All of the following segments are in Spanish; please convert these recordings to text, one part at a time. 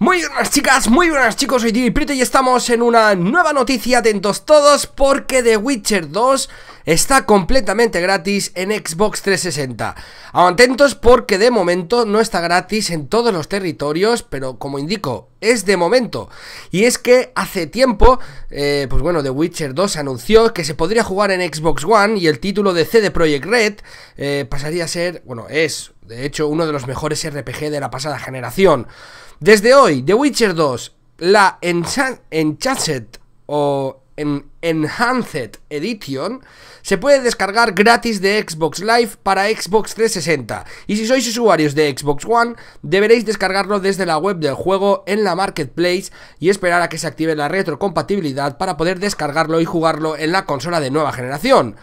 Muy buenas chicas, muy buenas chicos, soy Jimmy Prito y estamos en una nueva noticia, atentos todos, porque The Witcher 2 está completamente gratis en Xbox 360. Atentos porque de momento no está gratis en todos los territorios, pero como indico, es de momento. Y es que hace tiempo, eh, pues bueno, The Witcher 2 anunció que se podría jugar en Xbox One y el título de CD Projekt Red eh, pasaría a ser, bueno, es de hecho, uno de los mejores RPG de la pasada generación. Desde hoy, The Witcher 2, la Enchanted o Enhanced Edition se puede descargar gratis de Xbox Live para Xbox 360 y si sois usuarios de Xbox One deberéis descargarlo desde la web del juego en la Marketplace y esperar a que se active la retrocompatibilidad para poder descargarlo y jugarlo en la consola de nueva generación.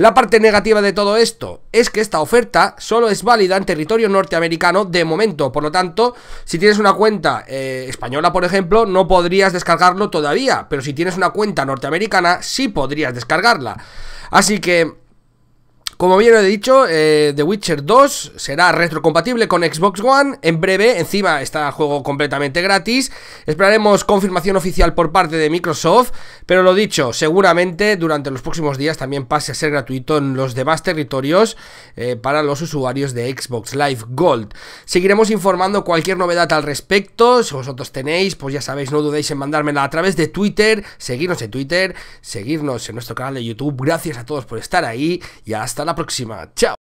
La parte negativa de todo esto es que esta oferta solo es válida en territorio norteamericano de momento, por lo tanto, si tienes una cuenta eh, española, por ejemplo, no podrías descargarlo todavía, pero si tienes una cuenta norteamericana, sí podrías descargarla. Así que como bien he dicho, eh, The Witcher 2 será retrocompatible con Xbox One en breve, encima está el juego completamente gratis. Esperaremos confirmación oficial por parte de Microsoft, pero lo dicho, seguramente durante los próximos días también pase a ser gratuito en los demás territorios eh, para los usuarios de Xbox Live Gold. Seguiremos informando cualquier novedad al respecto, si vosotros tenéis, pues ya sabéis, no dudéis en mandármela a través de Twitter, seguirnos en Twitter, seguirnos en nuestro canal de YouTube. Gracias a todos por estar ahí y hasta la la próxima. Chao.